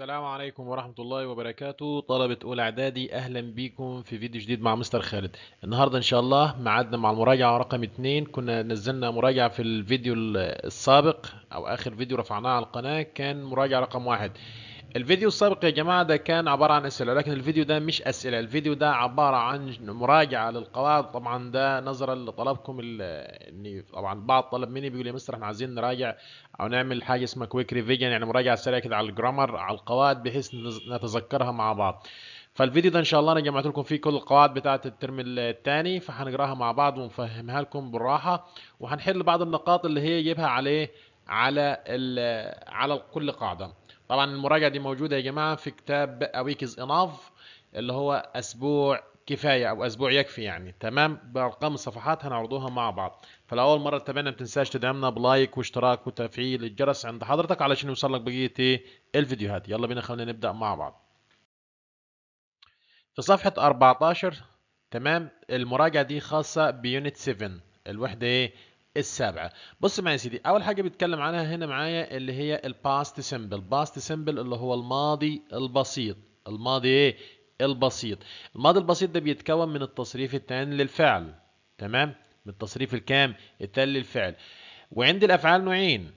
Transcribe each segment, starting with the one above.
السلام عليكم ورحمة الله وبركاته طلبة أولى إعدادي أهلا بيكم في فيديو جديد مع مستر خالد النهاردة إن شاء الله ميعادنا مع المراجعة رقم 2 كنا نزلنا مراجعة في الفيديو السابق أو آخر فيديو رفعناه على القناة كان مراجعة رقم واحد الفيديو السابق يا جماعة ده كان عبارة عن أسئلة لكن الفيديو ده مش أسئلة الفيديو ده عبارة عن مراجعة للقواعد طبعا ده نظرا لطلبكم إني طبعا بعض طلب مني بيقول لي مستر احنا عايزين نراجع أو نعمل حاجة اسمها كويك ريفيجن يعني مراجعة سريعة كده على الجرامر على القواعد بحيث نتذكرها مع بعض فالفيديو ده ان شاء الله انا جمعت لكم فيه كل القواعد بتاعه الترم الثاني فهنقراها مع بعض ونفهمها لكم بالراحه وهنحل بعض النقاط اللي هي جايبها عليه على على كل قاعده طبعا المراجعه دي موجوده يا جماعه في كتاب اويكز اناف اللي هو اسبوع كفايه او اسبوع يكفي يعني تمام بارقام الصفحات هنعرضوها مع بعض فلو اول مره تتابعنا ما تنساش تدعمنا بلايك واشتراك وتفعيل الجرس عند حضرتك علشان يوصلك بقيه إيه؟ الفيديوهات يلا بينا خلينا نبدا مع بعض في صفحه 14 تمام المراجعه دي خاصه بيونت 7 الوحده ايه السابعه بص معايا يا سيدي اول حاجه بيتكلم عنها هنا معايا اللي هي الباست سيمبل باست simple اللي هو الماضي البسيط الماضي ايه البسيط الماضي البسيط ده بيتكون من التصريف التاني للفعل تمام من التصريف الكام التاني للفعل وعند الافعال نوعين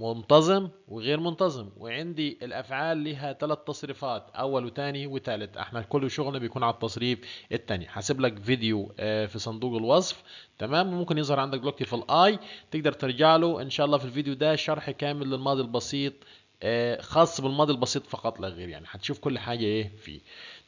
منتظم وغير منتظم وعندي الافعال لها ثلاث تصريفات اول وثاني وثالث احنا كل شغلنا بيكون على التصريف الثاني هسيب لك فيديو آه، في صندوق الوصف تمام ممكن يظهر عندك دلوقتي في الاي تقدر ترجع له ان شاء الله في الفيديو ده شرح كامل للماضي البسيط آه، خاص بالماضي البسيط فقط لا غير يعني هتشوف كل حاجه ايه فيه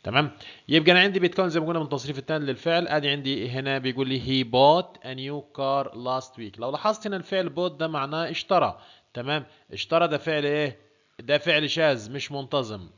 تمام يبقى انا عندي بيتكون زي ما قلنا من التصريف الثاني للفعل ادي عندي هنا بيقول لي هي بوت ا نيو كار لاست ويك لو لاحظت هنا الفعل بوت ده معناه اشترى تمام اشترى ده فعل ايه ده فعل شاذ مش منتظم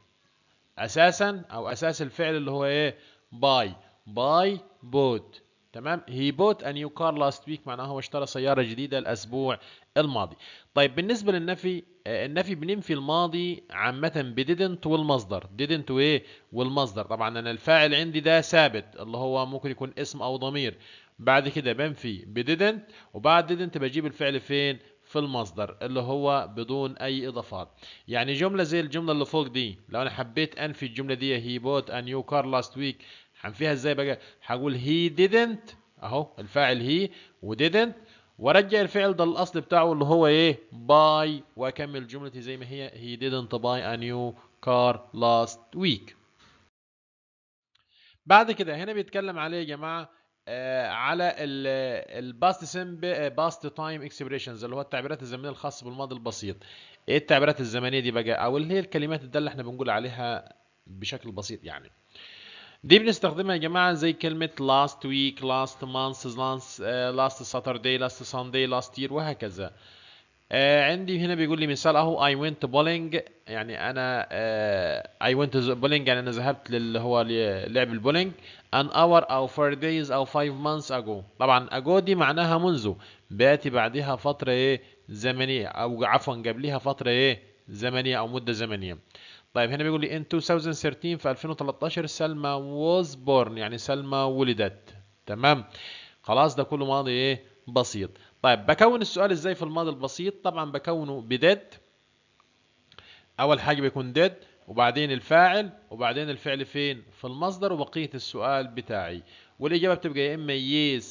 اساسا او اساس الفعل اللي هو ايه باي باي بوت تمام هي بوت ان يو كار لاست ويك معناها هو اشترى سياره جديده الاسبوع الماضي طيب بالنسبه للنفي آه، النفي بننفي الماضي عامه بديدنت والمصدر ديدنت وايه والمصدر طبعا انا الفاعل عندي ده ثابت اللي هو ممكن يكون اسم او ضمير بعد كده بنفي بديدنت وبعد ديدنت بجيب الفعل فين في المصدر اللي هو بدون اي اضافات يعني جمله زي الجمله اللي فوق دي لو انا حبيت انفي الجمله دي هي بوت ان يو كار لاست ويك هنفيها ازاي بقى هقول هي didn't اهو الفاعل هي وديدنت وارجع الفعل ده الاصل بتاعه اللي هو ايه باي واكمل جملتي زي ما هي هي didn't buy a new car last week بعد كده هنا بيتكلم عليه يا جماعه آه، على الباست سمب باست تايم اكسبريشنز اللي هو التعبيرات الزمنيه الخاصه بالماضي البسيط ايه التعبيرات الزمنيه دي بقى او اللي هي الكلمات ده اللي احنا بنقول عليها بشكل بسيط يعني دي بنستخدمها يا جماعه زي كلمه last week last month last, آه، last saturday last sunday last year وهكذا آه عندي هنا بيقول لي مثال اهو I went bowling يعني انا اي آه، I went bowling يعني انا ذهبت للي هو لعب البولينج an hour أو four days أو five months ago طبعا ago دي معناها منذ بياتي بعدها فترة إيه زمنية أو عفوا قبلها فترة إيه زمنية أو مدة زمنية طيب هنا بيقول لي in 2013 في 2013 سلمى was born يعني سلمى ولدت تمام خلاص ده كله ماضي إيه بسيط طيب بكون السؤال إزاي في الماضي البسيط طبعا بكونه بديد أول حاجة بيكون ديد وبعدين الفاعل وبعدين الفعل فين في المصدر وبقية السؤال بتاعي والإجابة بتبقى يا إما yes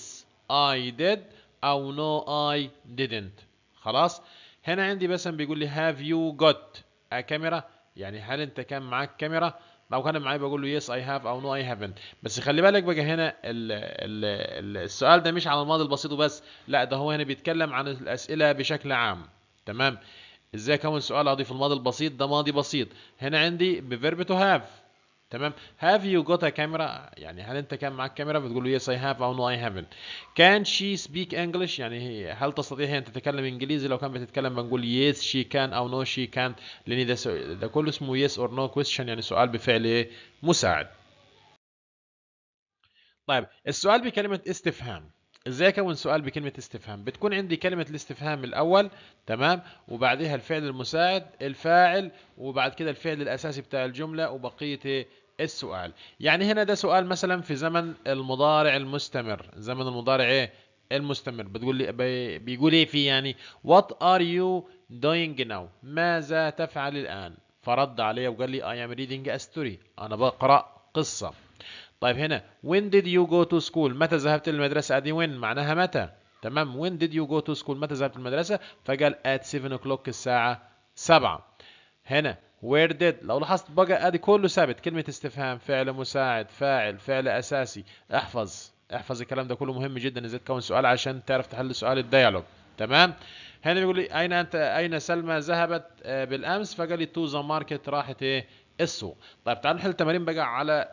I did أو no I didn't خلاص هنا عندي بس بيقول لي have you got a camera يعني هل أنت كان معاك كاميرا لو كان معايا بقول له yes I have أو no I haven't بس خلي بالك بقى هنا الـ الـ السؤال ده مش على الماضي البسيط وبس لا ده هو هنا بيتكلم عن الأسئلة بشكل عام تمام ازاي اكون سؤال اضيف الماضي البسيط ده ماضي بسيط هنا عندي بفيرب تو هاف تمام هاف يو جوت ا كاميرا يعني هل انت كان معاك كاميرا بتقول له يس اي هاف او نو اي هافنت كان شي سبيك انجلش يعني هي هل تستطيع هي ان تتكلم انجليزي لو كان بتتكلم بنقول يس شي كان او نو شي كان لان ده ده كله اسمه يس اور نو كويستشن يعني سؤال بفعل إيه؟ مساعد طيب السؤال بكلمه استفهام ازاي اكون سؤال بكلمه استفهام بتكون عندي كلمه الاستفهام الاول تمام وبعدها الفعل المساعد الفاعل وبعد كده الفعل الاساسي بتاع الجمله وبقيه السؤال يعني هنا ده سؤال مثلا في زمن المضارع المستمر زمن المضارع ايه المستمر بتقول لي بيقول ايه في يعني what are you doing now ماذا تفعل الان فرد عليه وقال لي I am reading a story انا بقرا قصه طيب هنا when did you go to school متى ذهبت للمدرسة ادي when معناها متى تمام when did you go to school متى ذهبت للمدرسة فقال at 7 o'clock الساعة 7 هنا where did لو لاحظت بقى ادي كله ثابت كلمة استفهام فعل مساعد فاعل فعل اساسي احفظ احفظ الكلام ده كله مهم جدا اذا تكون سؤال عشان تعرف تحل سؤال الديالوج تمام هنا بيقول لي اين انت اين سلمى ذهبت آه، بالامس فقال لي تو ذا ماركت راحت ايه اسو طيب تعال نحل التمارين بقى على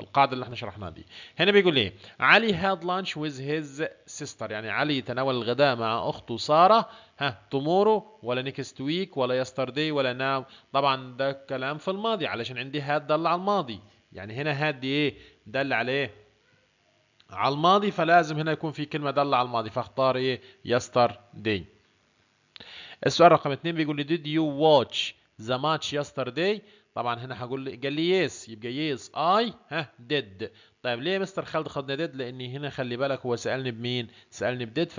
القاعده اللي احنا شرحناها دي هنا بيقول ايه علي هاد لانش ويز هيز سيستر يعني علي تناول الغداء مع اخته ساره ها تومورو ولا نيكست ويك ولا يسترداي ولا ناو طبعا ده كلام في الماضي علشان عندي هاد دل على الماضي يعني هنا هاد دي ايه دل على ايه على الماضي فلازم هنا يكون في كلمه دل على الماضي فاختار ايه يسترداي السؤال رقم اثنين بيقول لي did you watch the match yesterday طبعا هنا هقول قال لي يس يبقى يس اي ها ديد طيب ليه مستر خالد خدنا ديد لان هنا خلي بالك هو سالني بمين سالني بديد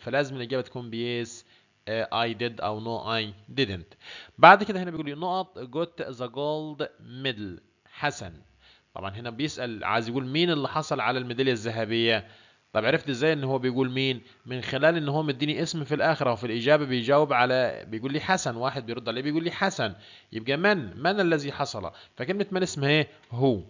فلازم الاجابه تكون بيس اي ديد او نو اي ديدنت بعد كده هنا بيقول لي نقط جوت ذا جولد ميدل حسن طبعا هنا بيسال عايز يقول مين اللي حصل على الميداليه الذهبيه طب عرفت ازاي ان هو بيقول مين من خلال ان هو مديني اسم في الاخره وفي الاجابه بيجاوب على بيقول لي حسن واحد بيرد عليه بيقول لي حسن يبقى من من الذي حصل فكلمه من اسمها ايه هو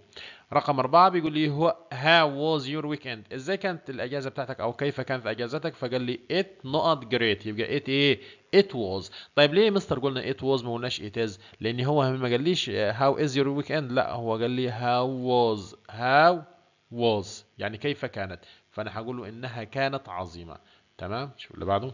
رقم أربعة بيقول لي هو how was your weekend ازاي كانت الأجازة بتاعتك أو كيف كانت أجازتك فقال لي it not great يبقى it ايه it was طيب ليه مستر قلنا it was ما قلناش it is لأن هو ما قال ليش uh, how is your weekend لا هو قال لي how was how was يعني كيف كانت فأنا هقول له إنها كانت عظيمة تمام شوف اللي بعده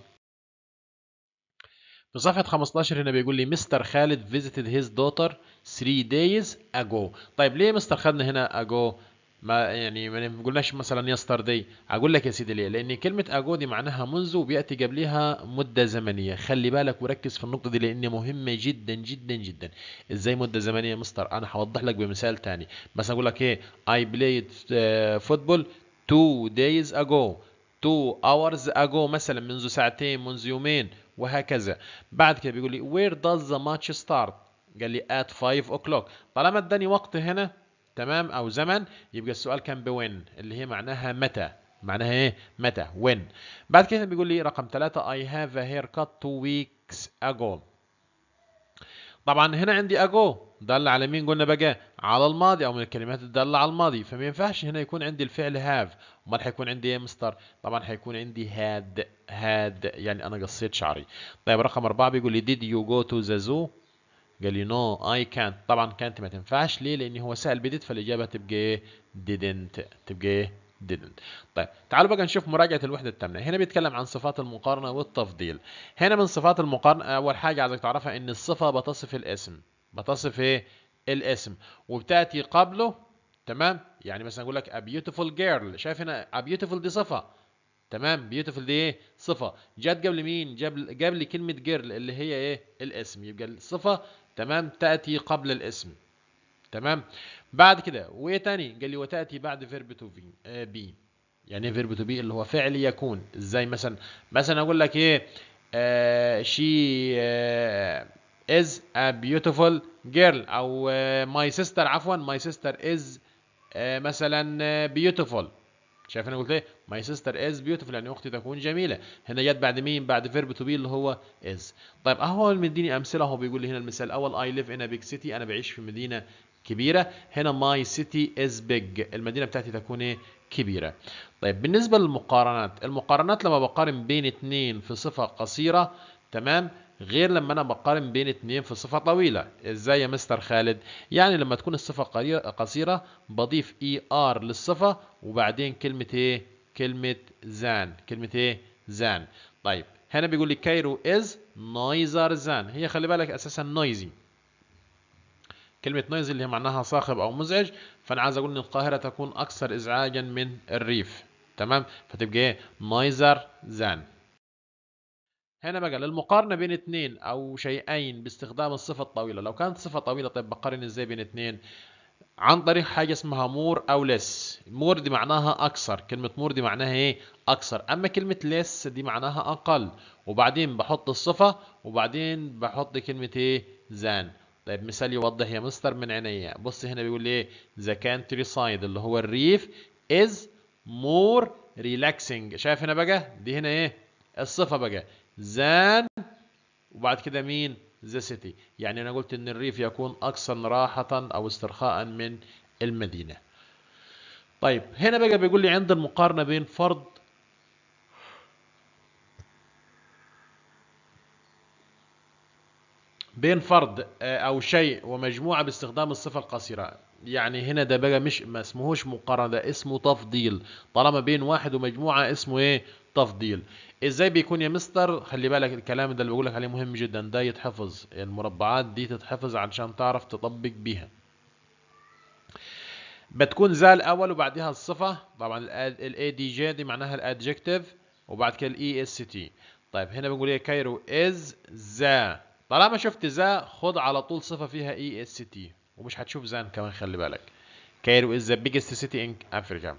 في صفحة 15 هنا بيقول لي مستر خالد فيزيتد هيز دوتر 3 دايز اجو طيب ليه مستر خدنا هنا اجو ما يعني ما قلناش مثلا يستر داي اقول لك يا سيدي ليه لان كلمه اجو دي معناها منذ وبياتي قبلها مده زمنيه خلي بالك وركز في النقطه دي لان مهمه جدا جدا جدا ازاي مده زمنيه مستر انا هوضح لك بمثال ثاني مثلا اقول لك ايه اي بلايد فوتبول two days ago two hours ago مثلا منذ ساعتين منذ يومين وهكذا بعد كده بيقول لي where does the match start قال لي at 5 o'clock طالما اداني وقت هنا تمام او زمن يبقى السؤال كان بوين اللي هي معناها متى معناها ايه متى when بعد كده بيقول لي رقم 3 I have a haircut two weeks ago طبعا هنا عندي اجو دل على مين قلنا بقى على الماضي او من الكلمات الداله على الماضي فما ينفعش هنا يكون عندي الفعل هاف امال حيكون عندي ايه مستر طبعا حيكون عندي هاد هاد يعني انا قصيت شعري طيب رقم أربعة بيقول لي ديد يو جو تو ذا زو قال لي نو اي كانت طبعا كانت ما تنفعش ليه لان هو سال بديت فالاجابه تبقى ايه didn't تبقى ايه didn't طيب تعالوا بقى نشوف مراجعة الوحدة التامنة هنا بيتكلم عن صفات المقارنة والتفضيل هنا من صفات المقارنة أول حاجة عايزك تعرفها إن الصفة بتصف الاسم بتصف إيه الاسم وبتأتي قبله تمام يعني مثلا أقول لك a beautiful girl شايف هنا a beautiful دي صفة تمام beautiful دي ايه صفه جت قبل مين جاب جاب لي كلمه girl اللي هي ايه الاسم يبقى الصفه تمام تاتي قبل الاسم تمام بعد كده وايه تاني قال لي وتاتي بعد فيرب تو في بي يعني ايه فيرب تو بي اللي هو فعل يكون ازاي مثلا مثلا اقول لك ايه شي آه، از آه، is a beautiful girl او ماي آه، سيستر عفوا ماي سيستر is مثلا بيوتيفول beautiful شايف انا قلت ايه ماي سيستر is beautiful يعني اختي تكون جميله هنا جت بعد مين بعد فيرب تو بي اللي هو is طيب اهو مديني امثله اهو بيقول لي هنا المثال الاول اي ليف ان ا بيج سيتي انا بعيش في مدينه كبيرة هنا ماي سيتي از بيج المدينة بتاعتي تكون ايه كبيرة طيب بالنسبة للمقارنات المقارنات لما بقارن بين اتنين في صفة قصيرة تمام غير لما انا بقارن بين اتنين في صفة طويلة ازاي يا مستر خالد يعني لما تكون الصفة قصيرة بضيف اي e ار للصفة وبعدين كلمة ايه كلمة زان كلمة ايه زان طيب هنا بيقول لي كايرو از نويزر زان هي خلي بالك اساسا نويزي كلمة نويز اللي معناها صاخب أو مزعج فأنا عايز أقول إن القاهرة تكون أكثر إزعاجا من الريف تمام فتبقى إيه نويزر زان هنا بقى للمقارنة بين اثنين أو شيئين باستخدام الصفة الطويلة لو كانت صفة طويلة طيب بقارن إزاي بين اثنين عن طريق حاجة اسمها مور أو لس مور دي معناها أكثر كلمة مور دي معناها إيه أكثر أما كلمة لس دي معناها أقل وبعدين بحط الصفة وبعدين بحط كلمة إيه زان طيب مثال يوضح يا مستر من عينيا بص هنا بيقول ايه ذا كانتري سايد اللي هو الريف از مور ريلاكسنج شايف هنا بقى دي هنا ايه الصفه بقى زان وبعد كده مين ذا سيتي يعني انا قلت ان الريف يكون اكثر راحه او استرخاء من المدينه طيب هنا بقى بيقول لي عند المقارنه بين فرض بين فرد آه، او شيء ومجموعه باستخدام الصفه القصيره يعني هنا ده بقى مش ما اسمهوش مقارنه ده اسمه تفضيل طالما بين واحد ومجموعه اسمه ايه تفضيل ازاي بيكون يا مستر خلي بالك الكلام ده اللي بقول لك عليه مهم جدا ده يتحفظ المربعات دي تتحفظ علشان تعرف تطبق بيها بتكون ذا الاول وبعديها الصفه طبعا الاي دي جي دي معناها الادجكتيف وبعد كده الاي اس e تي طيب هنا بنقول ايه كايرو از ذا طالما شفت ذا خد على طول صفه فيها اي اس تي ومش هتشوف زان كمان خلي بالك كايرو از ذا بيجست سيتي ان افريكا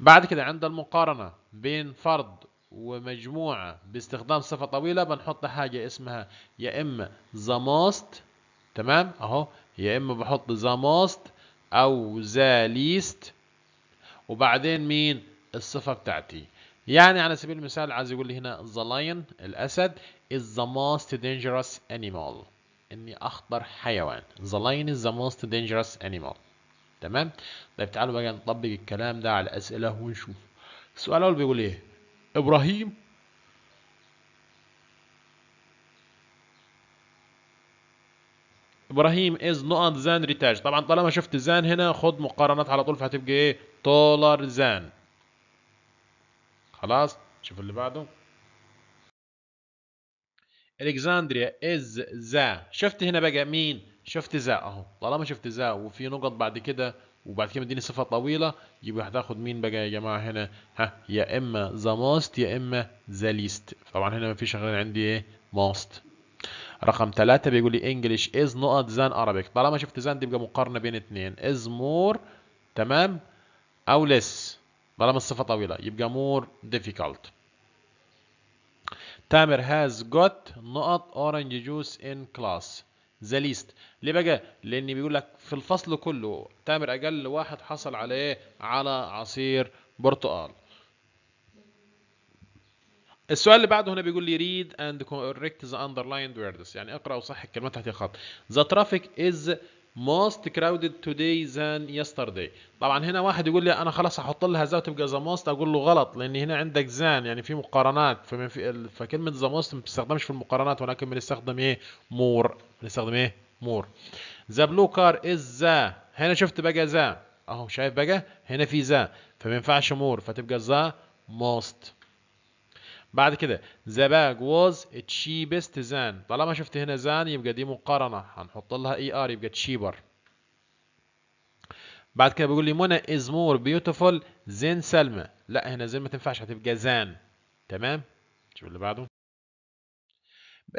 بعد كده عند المقارنه بين فرد ومجموعه باستخدام صفه طويله بنحط حاجه اسمها يا اما ذا موست تمام اهو يا اما بحط ذا موست او ذا ليست وبعدين مين الصفه بتاعتي يعني على سبيل المثال عايز يقول لي هنا ذا لاين الاسد is the most dangerous animal اني اخطر حيوان the lion is the most dangerous animal تمام طيب تعالوا بقى نطبق الكلام ده على الاسئله ونشوف السؤال الاول بيقول ايه ابراهيم ابراهيم از نوت زان ريتاج طبعا طالما شفت زان هنا خد مقارنات على طول فهتبقى ايه تولر زان خلاص شوف اللي بعده الكسندريا از ذا شفت هنا بقى مين شفت ذا اهو طالما شفت ذا وفي نقط بعد كده وبعد كده مديني صفه طويله يبقى هتاخد مين بقى يا جماعه هنا ها يا اما ذا موست يا اما ذا ليست طبعا هنا مفيش غير عندي ايه موست رقم ثلاثة بيقول لي انجلش از نقط زان ارابيك طالما شفت زان دي بقى مقارنه بين اثنين از مور تمام او ليس طالما الصفه طويله يبقى مور ديفيكالت تامر هاز جوت نقط اورنج جوس ان كلاس ذا ليست ليه بقى لان بيقول لك في الفصل كله تامر اجل واحد حصل على ايه على عصير برتقال السؤال اللي بعده هنا بيقول لي read and correct the underlined words يعني اقرا وصحح الكلمات تحت الخط the traffic is most crowded today than yesterday طبعا هنا واحد يقول لي انا خلاص هحط لها ذا وتبقى ذا موست اقول له غلط لان هنا عندك زان يعني في مقارنات في فكلمه ذا موست ما بتستخدمش في المقارنات ولكن بنستخدم ايه مور بنستخدم ايه مور ذا بلو كار از ذا هنا شفت بقى ذا اهو شايف بقى هنا في ذا فما ينفعش مور فتبقى ذا موست بعد كده the bag was cheapest than طالما شفت هنا than يبقى دي مقارنة هنحط لها er يبقى cheaper بعد كده بيقول لي منى is more beautiful than سلمى لا هنا زين ما تنفعش هتبقى زان تمام شوف اللي بعده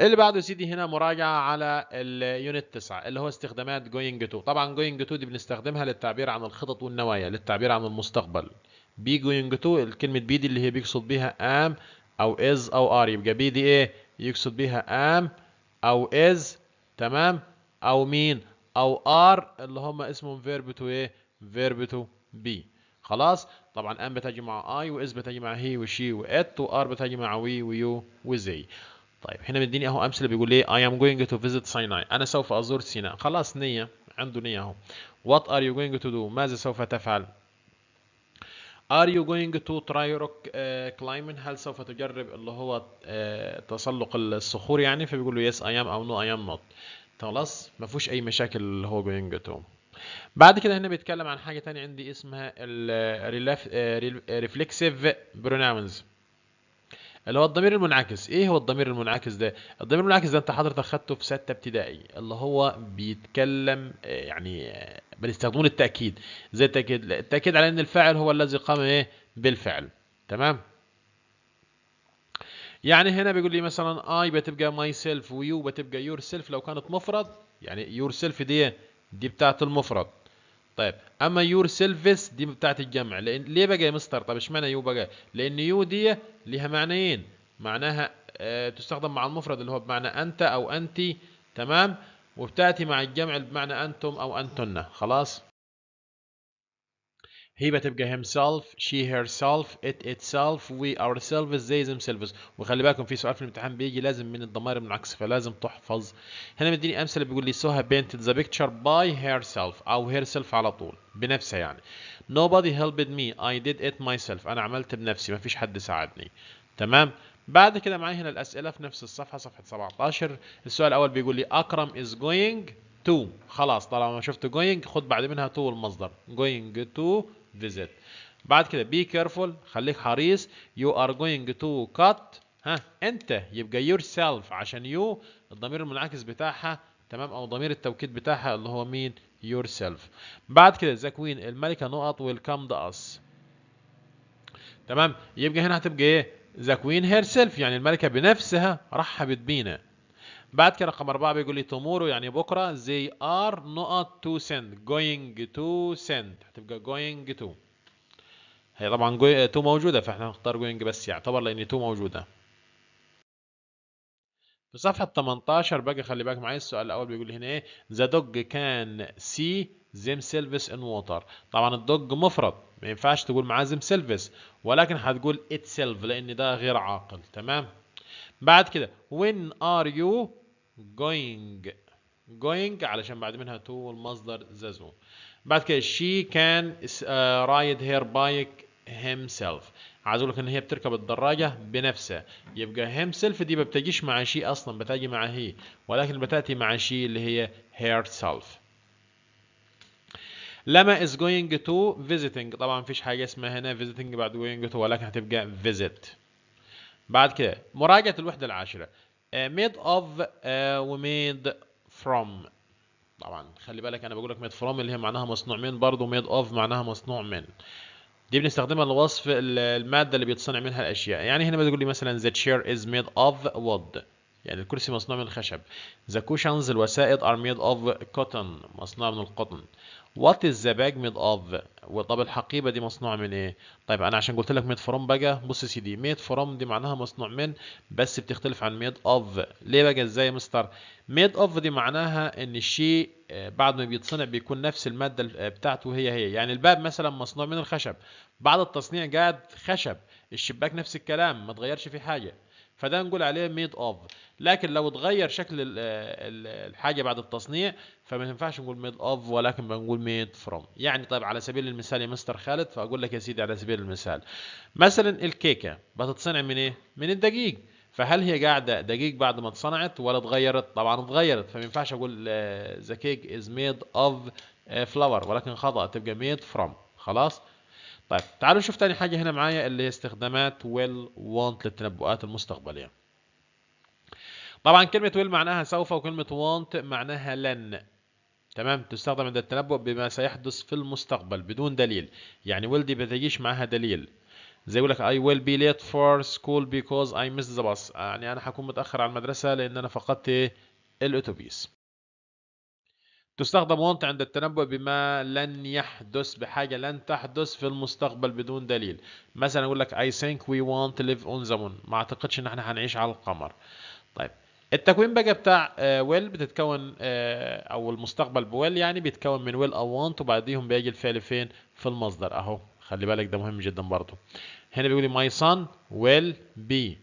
اللي بعده يا سيدي هنا مراجعة على اليونت 9 اللي هو استخدامات جوينج تو طبعا جوينج تو دي بنستخدمها للتعبير عن الخطط والنوايا للتعبير عن المستقبل بي جوينج تو الكلمة بي دي اللي هي بيقصد بيها ام او از او ار يبقى بي دي ايه يقصد بيها ام او از تمام او مين او ار اللي هم اسمهم فيرب تو ايه فيرب تو بي خلاص طبعا ام بتجي مع اي واز بتجي مع هي وشي وات وار بتجي مع وي ويو وزي طيب هنا مديني اهو امثله بيقول لي اي ام جوينج تو فيزيت سيناي انا سوف ازور سيناء خلاص نيه عنده نيه اهو وات ار يو جوينج تو دو ماذا سوف تفعل Are you going to try rock uh, climbing هل سوف تجرب اللي هو uh, تسلق الصخور يعني فبيقول له yes I am أو no I am not خلاص ما فيهوش أي مشاكل اللي هو going to بعد كده هنا بيتكلم عن حاجة تانية عندي اسمها الريفلكسيف uh, reflexive pronouns اللي هو الضمير المنعكس ايه هو الضمير المنعكس ده الضمير المنعكس ده انت حضرتك خدته في سته ابتدائي اللي هو بيتكلم آه، يعني آه، بنستخدمه للتاكيد زي التاكيد التاكيد على ان الفاعل هو الذي قام ايه بالفعل تمام يعني هنا بيقول لي مثلا اي بتبقى ماي سيلف ويو بتبقى يور سيلف لو كانت مفرد يعني يور سيلف دي دي بتاعه المفرد طيب اما يور سيلفيس دي بتاعت الجمع لان ليه بقى يا مستر طب اشمعنى يو بقى لان يو دي ليها معنيين معناها آه تستخدم مع المفرد اللي هو بمعنى انت او انت تمام وبتاتي مع الجمع بمعنى انتم او انتن خلاص هي بتبقى himself she herself it itself we ourselves they themselves وخلي بالكم في سؤال في الامتحان بيجي لازم من الضمائر بالعكس فلازم تحفظ هنا مديني امثله بيقول لي سوها painted the picture by herself او herself على طول بنفسها يعني nobody helped me I did it myself انا عملت بنفسي ما فيش حد ساعدني تمام بعد كده معايا هنا الاسئله في نفس الصفحه صفحه 17 السؤال الاول بيقول لي اكرم is going تو خلاص طالما شفت going خد بعد منها تو المصدر going to visit بعد كده be careful خليك حريص you are going to cut ها انت يبقى yourself عشان you الضمير المنعكس بتاعها تمام او ضمير التوكيد بتاعها اللي هو مين yourself بعد كده the queen الملكه نقط to us تمام يبقى هنا هتبقى ايه the queen herself يعني الملكه بنفسها رحبت بينا بعد كده رقم أربعة بيقول لي تومورو يعني بكرة زي ار نقط تو سند جوينج تو سند هتبقى جوينج تو هي طبعا تو آه، موجودة فاحنا هنختار جوينج بس يعتبر لأن تو موجودة في صفحة 18 باقي خلي بالك معايا السؤال الأول بيقول لي هنا إيه ذا دوج كان سي زيم سيلفيس ان ووتر طبعا الدوج مفرد ما ينفعش تقول معاه زيم سيلفيس ولكن هتقول اتسيلف لأن ده غير عاقل تمام بعد كده وين ار يو going going علشان بعد منها to والمصدر زازو بعد كده she can uh, ride her bike himself عايز اقول لك ان هي بتركب الدراجه بنفسها يبقى himself دي ما بتجيش مع شي اصلا بتجي مع هي ولكن بتاتي مع شي اللي هي herself لما is going to visiting طبعا مفيش حاجه اسمها هنا visiting بعد going to ولكن هتبقى visit بعد كده مراجعه الوحده العاشره آه، made of آه، وميد from طبعا خلي بالك انا بقول لك made from اللي هي معناها مصنوع من برضه made of معناها مصنوع من دي بنستخدمها لوصف المادة اللي بيتصنع منها الأشياء يعني هنا بتقول لي مثلا the chair is made of wood يعني الكرسي مصنوع من الخشب the cushions الوسائد are made of cotton مصنوع من القطن وات از ذا باج ميد اوف طب الحقيبه دي مصنوعه من ايه طيب انا عشان قلت لك ميد فروم بقى بص يا سيدي ميد فروم دي معناها مصنوع من بس بتختلف عن ميد اوف ليه بقى ازاي يا مستر ميد اوف دي معناها ان الشيء آه، بعد ما بيتصنع بيكون نفس الماده آه، بتاعته هي هي يعني الباب مثلا مصنوع من الخشب بعد التصنيع قاعد خشب الشباك نفس الكلام ما تغيرش فيه حاجه فده نقول عليه ميد اوف لكن لو اتغير شكل الحاجه بعد التصنيع فما ينفعش نقول ميد اوف ولكن بنقول ميد فروم يعني طيب على سبيل المثال يا مستر خالد فاقول لك يا سيدي على سبيل المثال مثلا الكيكه بتتصنع من ايه من الدقيق فهل هي قاعده دقيق بعد ما اتصنعت ولا اتغيرت طبعا اتغيرت فما ينفعش اقول ذا كيك از ميد اوف فلاور ولكن خطا تبقى ميد فروم خلاص طيب تعالوا نشوف تاني حاجة هنا معايا اللي هي استخدامات ويل want للتنبؤات المستقبلية طبعا كلمة ويل معناها سوف وكلمة want معناها لن تمام تستخدم عند التنبؤ بما سيحدث في المستقبل بدون دليل يعني ويل دي ما تجيش معاها دليل زي يقول لك I will be late for school because I missed the bus يعني أنا هكون متأخر على المدرسة لأن أنا فقدت الأتوبيس تستخدم want عند التنبؤ بما لن يحدث بحاجة لن تحدث في المستقبل بدون دليل مثلا أقول لك I think we want to live on the moon ما أعتقدش إن إحنا هنعيش على القمر طيب التكوين بقى بتاع ويل آه، بتتكون آه، او المستقبل بويل يعني بيتكون من ويل او وانت وبعديهم بيجي الفعل فين في المصدر اهو خلي بالك ده مهم جدا برضه هنا بيقول لي ماي سان ويل بي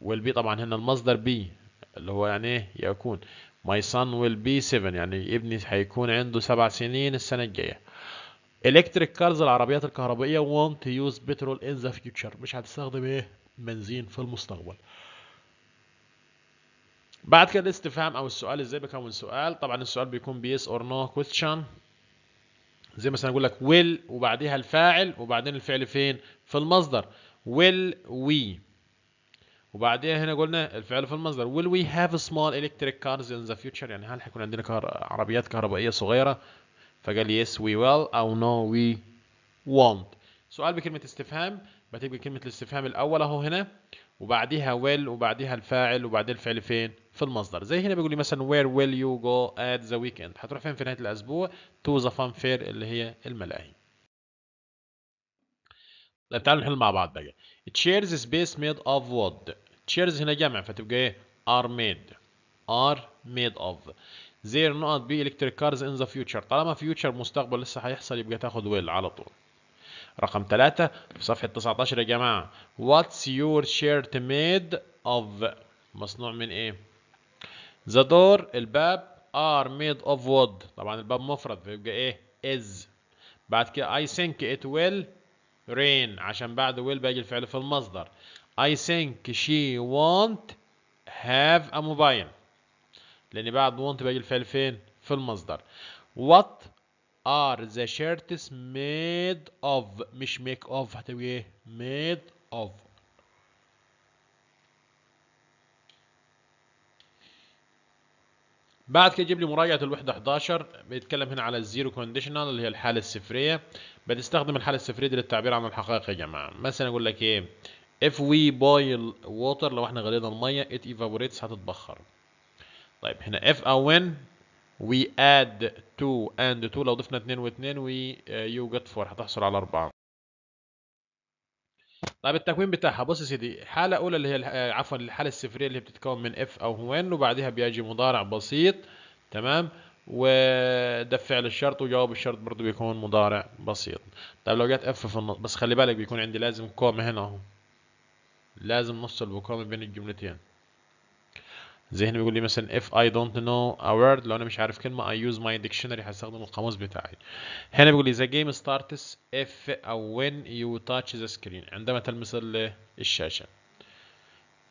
ويل بي طبعا هنا المصدر بي اللي هو يعني ايه يكون My son will be 7 يعني ابني هيكون عنده سبع سنين السنة الجاية. Electric cars العربيات الكهربائية won't use petrol in the future مش هتستخدم ايه؟ بنزين في المستقبل. بعد كده الاستفهام او السؤال ازاي بكون سؤال؟ طبعا السؤال بيكون بيس yes or no question. زي مثلا اقول لك will وبعديها الفاعل وبعدين الفعل فين؟ في المصدر. will we وبعدين هنا قلنا الفعل في المصدر will we have small electric cars in the future يعني هل حيكون عندنا عربيات كهربائية صغيرة فقال لي yes we will أو no we won't سؤال بكلمة استفهام بتبقى كلمة الاستفهام الأول أهو هنا وبعديها will وبعديها الفاعل وبعدين الفعل فين في المصدر زي هنا بيقول لي مثلا where will you go at the weekend هتروح فين في نهاية الأسبوع to the fun fair اللي هي الملاهي لا تعالوا نحل مع بعض بقى chairs shares space made of wood chairs هنا جمع فتبقى ايه are made are made of زير not be electric cars in the future طالما future مستقبل لسه هيحصل يبقى تاخد will على طول رقم ثلاثة في صفحة 19 يا جماعة What's your shirt made of مصنوع من ايه The door الباب are made of wood طبعا الباب مفرد فيبقى ايه is بعد كده I think it will rain عشان بعد will باجي الفعل في المصدر I think she won't have a mobile لأن بعد won't باجي الفعل فين؟ في المصدر What are the shirts made of مش make of هتبقى ايه؟ made of بعد كده يجيب لي مراجعه الوحده 11 بيتكلم هنا على الزيرو كونديشنال اللي هي الحاله الصفريه بتستخدم الحاله الصفريه دي للتعبير عن الحقائق يا جماعه مثلا اقول لك ايه if we boil water لو احنا غلينا الميه it evaporates هتتبخر طيب هنا if او when we add 2 and 2 لو ضفنا 2 و2 we uh, you get 4 هتحصل على 4 طيب التكوين بتاعها بص يا سيدي الحالة الأولى اللي هي آه، عفوا الحالة الصفرية اللي بتتكون من اف أو وين وبعدها بيجي مضارع بسيط تمام وده فعل الشرط وجواب الشرط برضو بيكون مضارع بسيط طيب لو جت اف في النص بس خلي بالك بيكون عندي لازم كومة هنا اهو لازم نفصل بكومة بين الجملتين ذهني بيقول لي مثلا if I don't know a word لو انا مش عارف كلمه I use my dictionary هستخدم القاموس بتاعي هنا بيقول لي the game starts if او when you touch the screen عندما تلمس الشاشه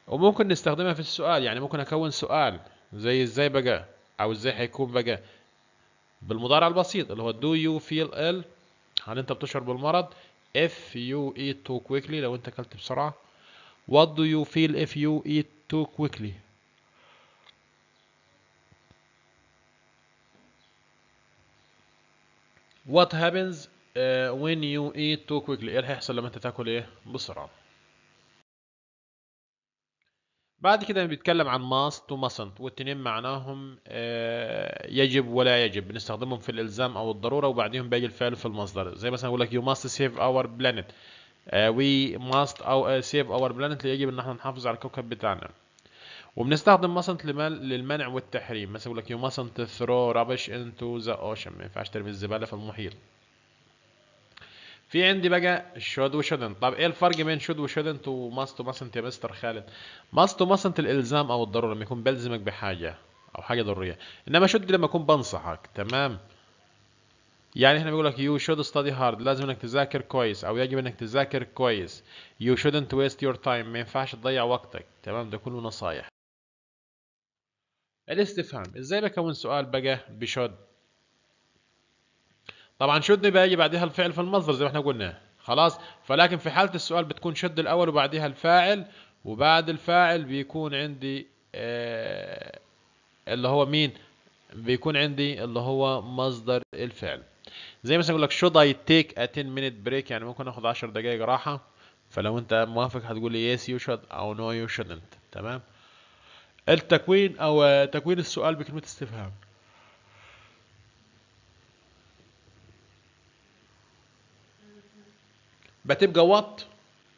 وممكن نستخدمها في السؤال يعني ممكن اكون سؤال زي ازاي بقى او ازاي هيكون بقى بالمضارع البسيط اللي هو do you feel ill هل انت بتشعر بالمرض if you eat too quickly لو انت اكلت بسرعه what do you feel if you eat too quickly وات هابنز وين يو ايت تو كويكلي ايه اللي هيحصل لما انت تاكل ايه بسرعه بعد كده بيتكلم عن ماست mustn't والتنين معناهم آه، يجب ولا يجب بنستخدمهم في الالزام او الضروره وبعديهم بيجي الفعل في المصدر زي مثلا يقول لك يو ماست سيف اور بلانيت وي ماست save سيف اور بلانيت يجب ان احنا نحافظ على الكوكب بتاعنا وبنستخدم mustn't للمنع والتحريم مثلا بقول لك يو mustn't ثرو رابش انتو ذا اوشن ما ينفعش ترمي الزبالة في المحيط في عندي بقى شود وشودنت طب ايه الفرق بين شود وشودنت shouldn't و must يا مستر خالد ماست تو mustn't الالزام او الضرورة لما يكون بلزمك بحاجة او حاجة ضرورية انما شود لما اكون بنصحك تمام يعني احنا بيقول لك يو شود ستادي هارد لازم انك تذاكر كويس او يجب انك تذاكر كويس يو شودنت ويست يور تايم ما ينفعش تضيع وقتك تمام ده كله نصايح الاستفهام ازاي بكون سؤال بقى بشد طبعا شد بيجي بعدها الفعل في المصدر زي ما احنا قلنا خلاص فلكن في حالة السؤال بتكون شد الأول وبعدها الفاعل وبعد الفاعل بيكون عندي آه اللي هو مين بيكون عندي اللي هو مصدر الفعل زي مثلا يقول لك should I take a 10 minute break يعني ممكن اخد 10 دقايق راحة فلو انت موافق هتقول لي yes you should او no you shouldn't تمام التكوين أو تكوين السؤال بكلمة استفهام بتبقى وط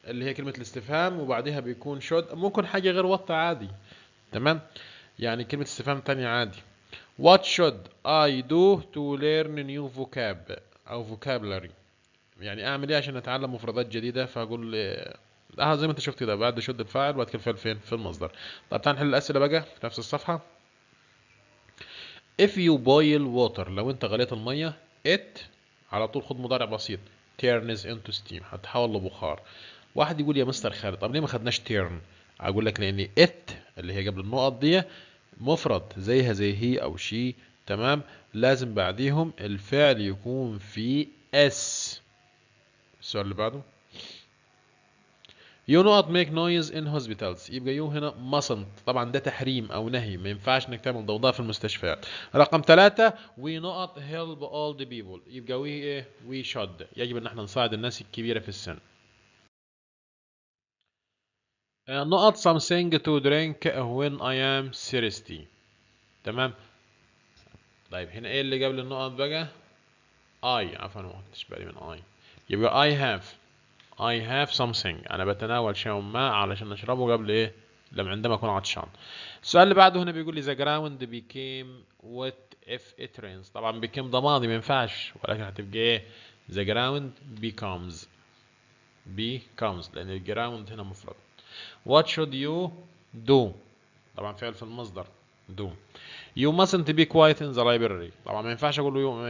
اللي هي كلمة الاستفهام وبعدها بيكون شود ممكن حاجة غير وط عادي تمام يعني كلمة استفهام تانية عادي What should I do to learn new vocab أو vocabulary يعني أعمل إيه عشان أتعلم مفردات جديدة فأقول اه زي ما انت شفت كده بعد شد الفاعل وبعد كده الفعل فين في المصدر طب تعال نحل الاسئله بقى في نفس الصفحه if you boil water لو انت غليت الميه it على طول خد مضارع بسيط turns into steam هتحول لبخار واحد يقول يا مستر خالد طب ليه ما خدناش turn اقول لك لان it اللي هي قبل النقط دي مفرد زيها زي هي او شي تمام لازم بعديهم الفعل يكون فيه اس السؤال اللي بعده يو نوت ميك نويز ان هوسبيتالز يبقى يو هنا مصنت طبعا ده تحريم او نهي ما ينفعش انك تعمل ضوضاء في المستشفيات رقم ثلاثة وي نوت هيلب اول ذا people. يبقى وي ايه وي شود يجب ان احنا نساعد الناس الكبيرة في السن نقط uh, something to drink when I am thirsty تمام طيب هنا ايه اللي قبل النقط بقى I عفوا ما كنتش بالي من I يبقى I have I have something أنا بتناول شيء ما علشان أشربه قبل إيه لما عندما أكون عطشان السؤال اللي بعده هنا بيقول لي the ground became wet if it rains طبعا became ضمادي ما ينفعش ولكن هتبقى إيه the ground becomes becomes لأن الجراوند هنا مفرد what should you do طبعا فعل في المصدر do يو mustn't be quiet in the library طبعا ما ينفعش اقول له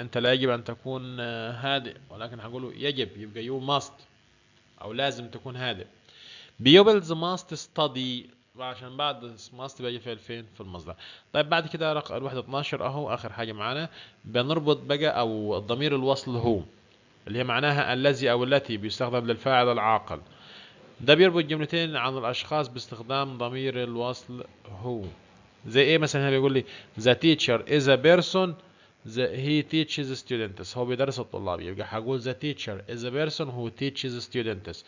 انت لا يجب ان تكون آه، هادئ ولكن هقول له يجب يبقى يو must او لازم تكون هادئ بيوبلز must study عشان بعد must بيجي فيها فين في المصدر طيب بعد كده رقم الوحدة 12 اهو اخر حاجة معانا بنربط بقى او ضمير الوصل هو اللي هي معناها الذي او التي بيستخدم للفاعل العاقل ده بيربط جملتين عن الاشخاص باستخدام ضمير الوصل هو زي ايه مثلا هنا بيقول لي teacher is a person بيرسون he teaches students هو بيدرس الطلاب يبقى هقول the teacher is a person who teaches students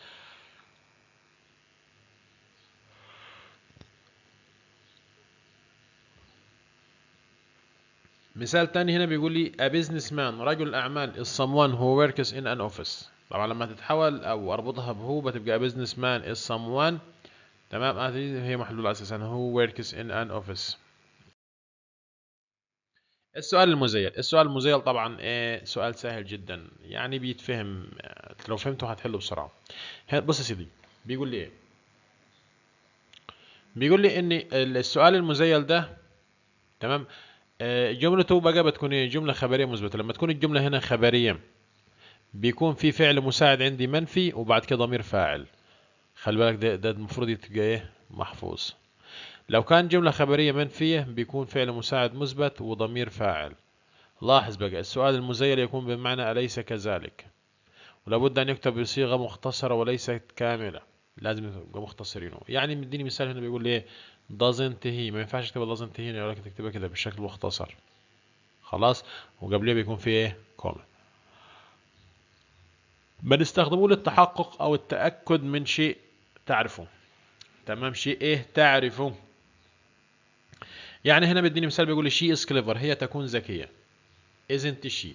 مثال تاني هنا بيقول لي a businessman رجل أعمال is someone who works in an office طبعا لما تتحول أو أربطها بهو بتبقى a businessman is someone تمام هذه هي محلولة أساسا هو works in an office السؤال المزيل السؤال المزيل طبعا إيه سؤال سهل جدا يعني بيتفهم لو فهمته هتحله بسرعة بص يا سيدي بيقول لي ايه بيقول لي ان السؤال المزيل ده تمام إيه، جملته بقى بتكون ايه جملة خبرية مثبتة لما تكون الجملة هنا خبرية بيكون في فعل مساعد عندي منفي وبعد كده ضمير فاعل خلي بالك ده ده المفروض يتبقى ايه محفوظ لو كان جملة خبرية منفية بيكون فعل مساعد مثبت وضمير فاعل لاحظ بقى السؤال المزيل يكون بمعنى أليس كذلك ولابد أن يكتب بصيغة مختصرة وليست كاملة لازم يبقى مختصرينه يعني مديني مثال هنا بيقول لي إيه؟ doesn't he ما ينفعش تكتب doesn't he هنا ولكن تكتبها كده بشكل مختصر خلاص وقبليه بيكون في ايه كومنت بنستخدموه للتحقق أو التأكد من شيء تعرفه تمام شيء ايه تعرفه يعني هنا بديني مثال بيقول لي شي از كليفر هي تكون ذكيه isn't she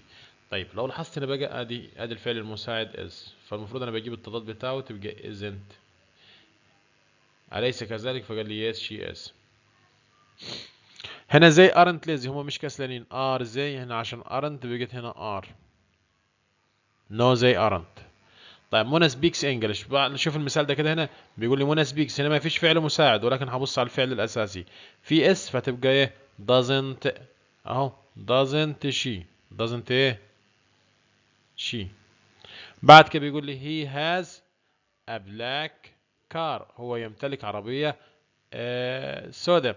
طيب لو لاحظت هنا بقى ادي ادي الفعل المساعد is فالمفروض انا بجيب التضاد بتاعه تبقى isn't اليس كذلك فقال لي yes she is هنا زي aren't lazy هما مش كسلانين are زي هنا عشان aren't بقت هنا are no زي aren't طيب منى سبيكس انجلش نشوف المثال ده كده هنا بيقول لي منى سبيكس هنا ما فيش فعل مساعد ولكن هبص على الفعل الاساسي في اس فتبقى ايه doesn't اهو doesn't she doesn't ايه she بعد كده بيقول لي he has a black car هو يمتلك عربية آه سوداء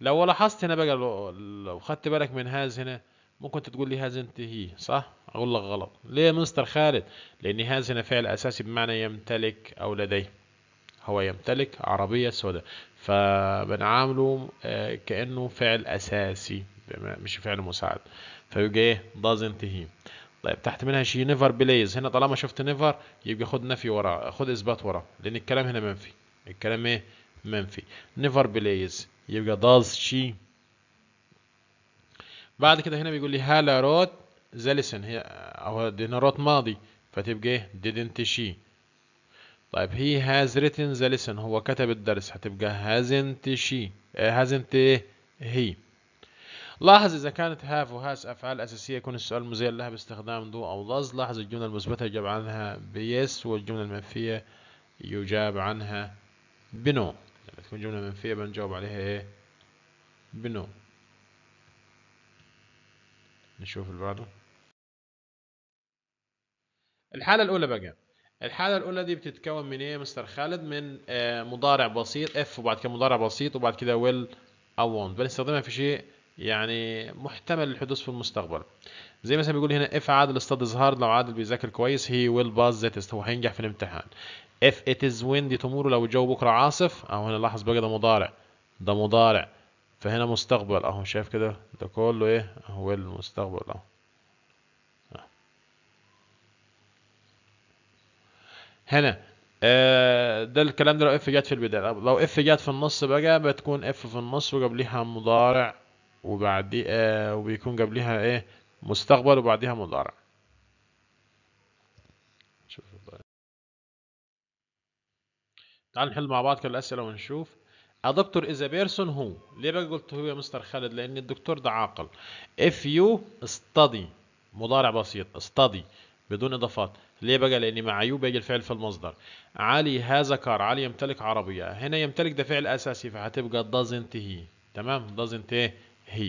لو لاحظت هنا بقى لو خدت بالك من هاز هنا ممكن تقول لي هازنت هي صح أقول لك غلط ليه يا مستر خالد لأن هذا هنا فعل أساسي بمعنى يمتلك أو لديه هو يمتلك عربية سوداء فبنعامله آه، كأنه فعل أساسي مش فعل مساعد فيبقى ايه doesn't he طيب تحت منها شي نيفر بليز هنا طالما شفت نيفر يبقى خد نفي وراء خد اثبات وراء لان الكلام هنا منفي الكلام ايه منفي نيفر بليز يبقى does she بعد كده هنا بيقول لي هالا روت ذا لسن هي أو دينارات ماضي فتبقى إيه didn't she طيب he has written the lesson هو كتب الدرس هتبقى hasn't she hasn't he لاحظ إذا كانت have و has أفعال أساسية يكون السؤال مزيل لها باستخدام do أو does لاحظ الجملة المثبتة يجاب عنها بيس والجملة المنفية يجاب عنها بنو لما يعني تكون جملة منفية بنجاوب عليها إيه بنو نشوف اللي بعده الحالة الأولى بقى الحالة الأولى دي بتتكون من إيه مستر خالد من آه، مضارع بسيط اف وبعد كده مضارع بسيط وبعد كده ويل أو وونت بنستخدمها في شيء يعني محتمل الحدوث في المستقبل زي مثلا بيقول هنا اف عادل استاذ هارد لو عادل بيذاكر كويس هي ويل باز ذات هو هينجح في الامتحان اف ات از ويندي تومورو لو الجو بكره عاصف اهو هنا لاحظ بقى ده مضارع ده مضارع فهنا مستقبل اهو شايف كده ده كله ايه اهو المستقبل اهو هنا آه، ده الكلام ده لو اف جت في البداية لو اف جت في النص بقى بتكون اف في النص وقبلها مضارع آه وبيكون قبلها ايه مستقبل وبعديها مضارع تعال نحل مع بعض كل الأسئلة ونشوف الدكتور از بيرسون هو ليه بقى قلت هو يا مستر خالد لأن الدكتور ده عاقل اف يو study مضارع بسيط study بدون إضافات ليه بقى لان مع يو بيجي الفعل في المصدر علي هذا كار علي يمتلك عربيه هنا يمتلك ده فعل اساسي فهتبقى doesn't he تمام doesn't he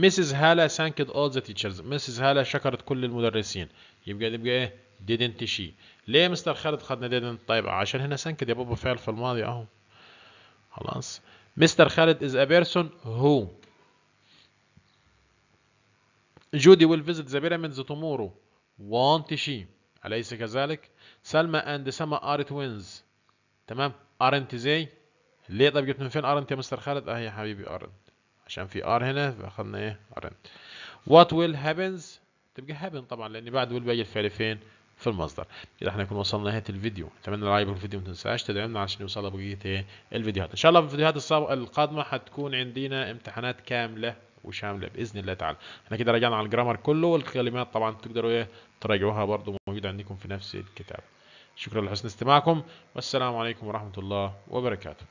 Mrs. هالة thanked all the teachers Mrs. هالة شكرت كل المدرسين يبقى يبقى ايه didn't she ليه مستر خالد خدنا didn't طيب عشان هنا thanked يا بابا فعل في الماضي اهو خلاص مستر خالد is a person who جودي ويل فيزيت ذا بيراميدز تومورو won't شي أليس كذلك سلمى أند سما أر توينز تمام أر أنت زي ليه طيب جبت من فين أر أنت يا مستر خالد اهي يا حبيبي أر أنت عشان في ار هنا فأخذنا ايه أر أنت وات ويل هابنز تبقى هابن طبعا لان بعد ويل بيجي الفعل فين في المصدر كده احنا نكون وصلنا نهاية الفيديو اتمنى لو عجبك الفيديو ما تنساش تدعمنا عشان يوصل بقيه ايه الفيديوهات ان شاء الله في الفيديوهات القادمه هتكون عندنا امتحانات كامله وشامله باذن الله تعالى احنا كده رجعنا على الجرامر كله والكلمات طبعا تقدروا ايه تراجعوها برضو موجوده عندكم في نفس الكتاب شكرا لحسن استماعكم والسلام عليكم ورحمه الله وبركاته